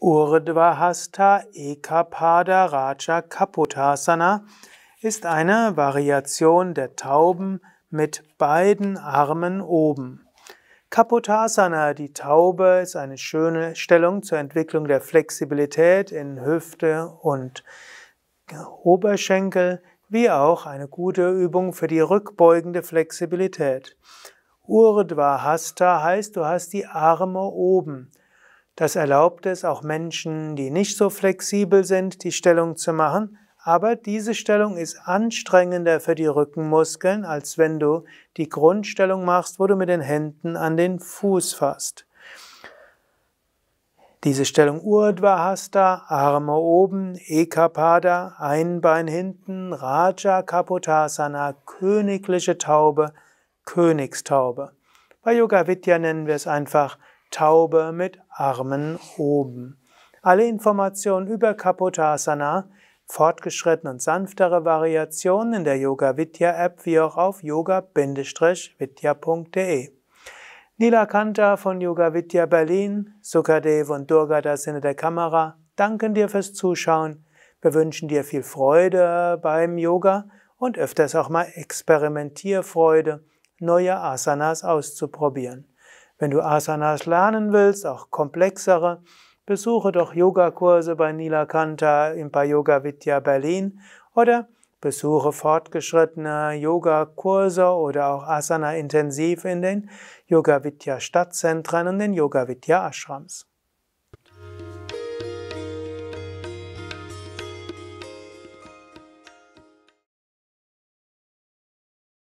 Urdhva Hasta Ekapada Raja Kaputasana ist eine Variation der Tauben mit beiden Armen oben. Kaputasana, die Taube, ist eine schöne Stellung zur Entwicklung der Flexibilität in Hüfte und Oberschenkel, wie auch eine gute Übung für die rückbeugende Flexibilität. Urdhva Hasta heißt, du hast die Arme oben. Das erlaubt es auch Menschen, die nicht so flexibel sind, die Stellung zu machen, aber diese Stellung ist anstrengender für die Rückenmuskeln, als wenn du die Grundstellung machst, wo du mit den Händen an den Fuß fasst. Diese Stellung Urdhvahasta, Arme oben, Ekapada, ein Bein hinten, Raja Kapotasana, königliche Taube, Königstaube. Bei Yoga Vidya nennen wir es einfach Taube mit Armen oben. Alle Informationen über Kapotasana, fortgeschrittene und sanftere Variationen in der Yoga Vidya App wie auch auf yoga-vidya.de. Nila Kanta von Yoga Vidya Berlin, Sukadev und Durga das hinter der Kamera danken dir fürs Zuschauen. Wir wünschen dir viel Freude beim Yoga und öfters auch mal Experimentierfreude, neue Asanas auszuprobieren. Wenn du Asanas lernen willst, auch komplexere, besuche doch Yogakurse bei Nilakanta bei Yoga Vidya Berlin oder besuche fortgeschrittene Yogakurse oder auch Asana intensiv in den Yoga Vidya Stadtzentren und den Yoga Vidya Ashrams.